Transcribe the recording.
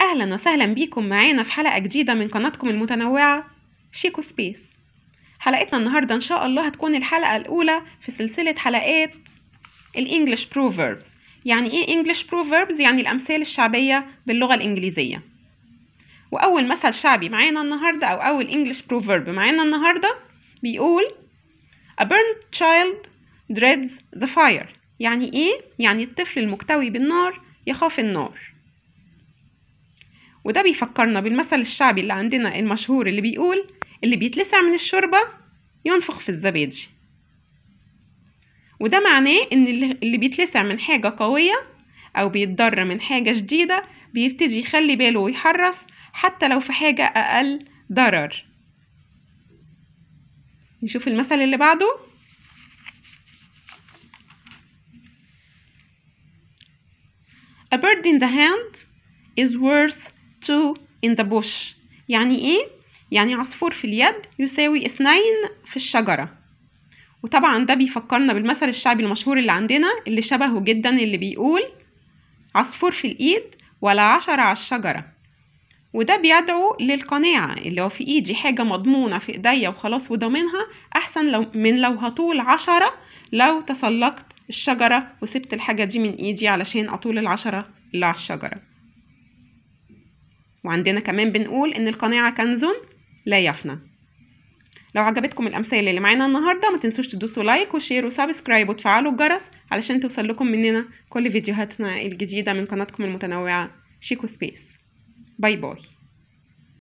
أهلا وسهلا بيكم معانا في حلقة جديدة من قناتكم المتنوعة شيكو سبيس حلقتنا النهاردة إن شاء الله هتكون الحلقة الأولى في سلسلة حلقات الإنجليش بروفيربز يعني إيه إنجليش بروفيربز؟ يعني الأمثال الشعبية باللغة الإنجليزية وأول مثل شعبي معانا النهاردة أو أول إنجليش بروفيرب معانا النهاردة بيقول A burnt child dreads the fire يعني إيه؟ يعني الطفل المكتوي بالنار يخاف النار وده بيفكرنا بالمثل الشعبي اللي عندنا المشهور اللي بيقول اللي بيتلسع من الشوربة ينفخ في الزبادي وده معناه ان اللي بيتلسع من حاجة قوية او بيتضر من حاجة شديدة بيبتدي يخلي باله ويحرص حتى لو في حاجة اقل ضرر نشوف المثل اللي بعده A bird in the hand is worth two in the bush يعني ايه؟ يعني عصفور في اليد يساوي اثنين في الشجرة وطبعا ده بيفكرنا بالمثل الشعبي المشهور اللي عندنا اللي شبهه جدا اللي بيقول عصفور في الايد ولا عشرة على الشجرة وده بيدعو للقناعة اللي هو في ايدي حاجة مضمونة في ايديا وخلاص وضامنها احسن لو من لو هطول عشرة لو تسلقت الشجرة وسبت الحاجة دي من ايدي علشان اطول العشرة اللي على الشجرة وعندنا كمان بنقول إن القناعة كنز لا يفنى لو عجبتكم الأمثال اللي معانا النهاردة ما تنسوش تدوسوا لايك وشير وسبسكرايب وتفعلوا الجرس علشان توصل لكم مننا كل فيديوهاتنا الجديدة من قناتكم المتنوعة شيكو سبيس باي باي